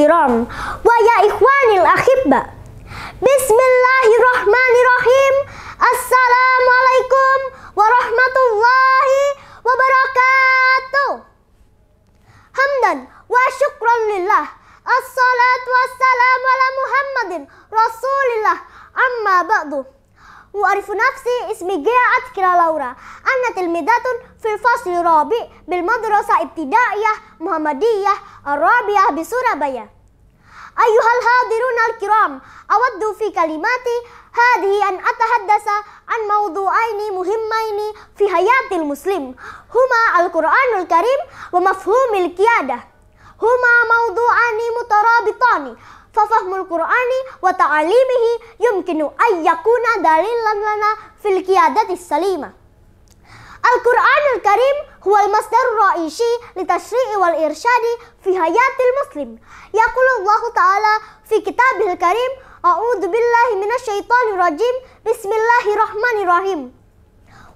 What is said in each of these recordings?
kiram wa ya ikhwanil akhibba bismillahirrahmanirrahim assalamualaikum warahmatullahi wabarakatuh hamdan wa syukran lillah assalatu wassalamu ala muhammadin rasulillah amma ba'du وأعرف نفسي اسمي جيا عتكرة لورا أنا تلميذة في الفصل الرابع بالمدرسة ابتدائية محمدية الرابعة بسورابيا أيها الحاضرون الكرام أود في كلماتي هذه أن أتحدث عن موضوعين مهمين في حياة المسلم هما القرآن الكريم ومفهوم القيادة هما موضوعان مترابطان ففهم القرآن وتعليمه يمكن أن يكون دليلا لنا في القيادة السليمة القرآن الكريم هو المصدر الرئيسي للتشريع والإرشاد في حياة المسلم يقول الله تعالى في كتابه الكريم أعوذ بالله من الشيطان الرجيم بسم الله الرحمن الرحيم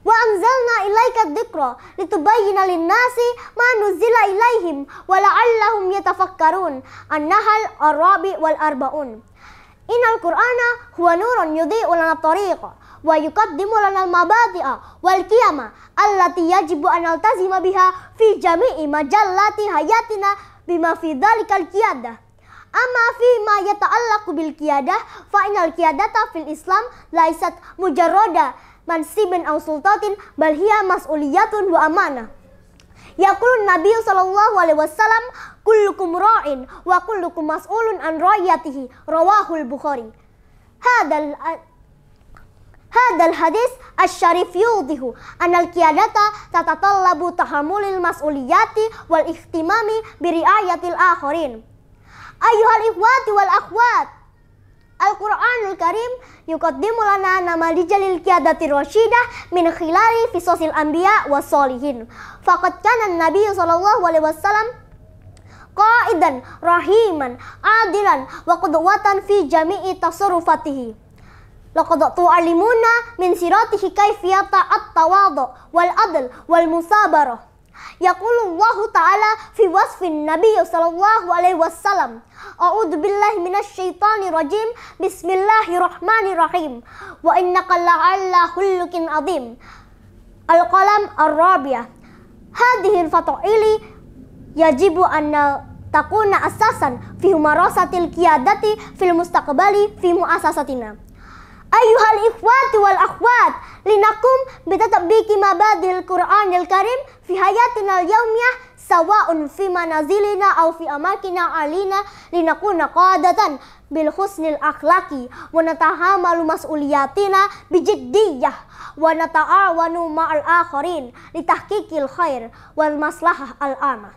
وأنزلنا إليك الذكر dzikra litubayyana lin-nasi ma nuzila ilaihim wa la'allahum yatafakkarun. An-Nahl ar-Rabi wal Arbaun. Innal Qur'ana huwa nurun yudhi'u lana at-tariq wa yuqaddimu lana al-mabadi'a wal qiyama allati yajibu an naltazima biha fi jami'i majallati hayatina bima fi dhalikal qiyadah. Amma fi ma yata'allaku bil qiyadah fa innal qiyadata fil Islam laisat mujarrada mansibin au sultatin bal hiya mas'uliyatun wa amanah. Yaqulun Nabi sallallahu alaihi wasallam kullukum ra'in wa kullukum mas'ulun an ra'iyatihi rawahul Bukhari. Hadal Hadal hadis asy-syarif yudihu anal qiyadata tatatallabu tahammulil mas'uliyati wal ihtimami bi ri'ayatil akharin. Ayuhal ikhwati wal akhwat Al-Quranul Karim yukaddimu lana nama lijalil kiadati rasyidah min khilari fisosil anbiya wa solihin. Fakat kanan Nabi alaihi wasallam qaidan rahiman adilan wa qudwatan fi jami'i tasarrufatihi. Laqad tu'allimuna min siratihi kaifiyata tawadu wal adl wal musabarah. Yaqulu Allah Ta'ala fi wasfin alaihi wasallam. أعوذ بالله من الشيطان الرجيم بسم الله الرحمن الرحيم وإنك لعلى خلق عظيم القلم الرابع هذه الفتائل يجب أن تكون أساسا في ممارسة القيادة في المستقبل في مؤسستنا أيها الإخوة والأخوات لنقوم بتطبيق مبادئ القرآن الكريم في حياتنا اليومية sawa'un fi manazilina aw fi amakina alina linakuna qadatan bil husnil akhlaqi wa natahamalu mas'uliyatina bijiddiyah wa nata'awanu ma'al akharin litahqiqil khair wal maslahah al amah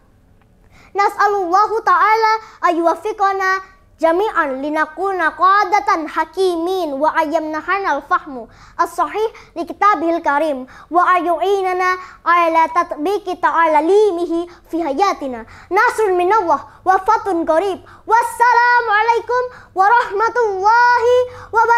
Nas'alullahu ta'ala ayuwafiqona jami'an linakuna qadatan hakimin wa ayyamnahana al-fahmu as-sahih li kitabil karim wa ayu'inana ala tatbiki ta'ala limihi fi hayatina nasrun minallah wa fatun qarib wassalamu alaikum warahmatullahi wabarakatuh